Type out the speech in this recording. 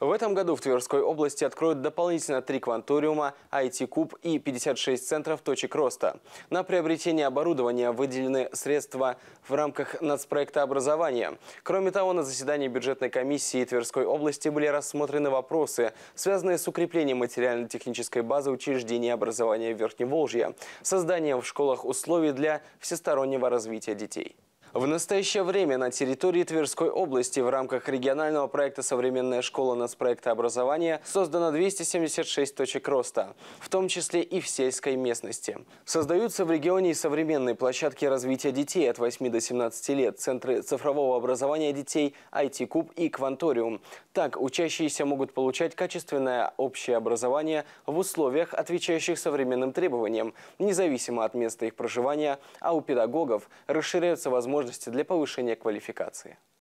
В этом году в Тверской области откроют дополнительно три кванториума, IT-куб и 56 центров точек роста. На приобретение оборудования выделены средства в рамках нацпроекта образования. Кроме того, на заседании бюджетной комиссии Тверской области были рассмотрены вопросы, связанные с укреплением материально-технической базы учреждений образования Верхневолжья, созданием в школах условий для всестороннего развития детей. В настоящее время на территории Тверской области в рамках регионального проекта «Современная школа» проекта образования создано 276 точек роста, в том числе и в сельской местности. Создаются в регионе современные площадки развития детей от 8 до 17 лет, центры цифрового образования детей, IT-куб и Кванториум. Так, учащиеся могут получать качественное общее образование в условиях, отвечающих современным требованиям, независимо от места их проживания, а у педагогов расширяются возможности возможности для повышения квалификации.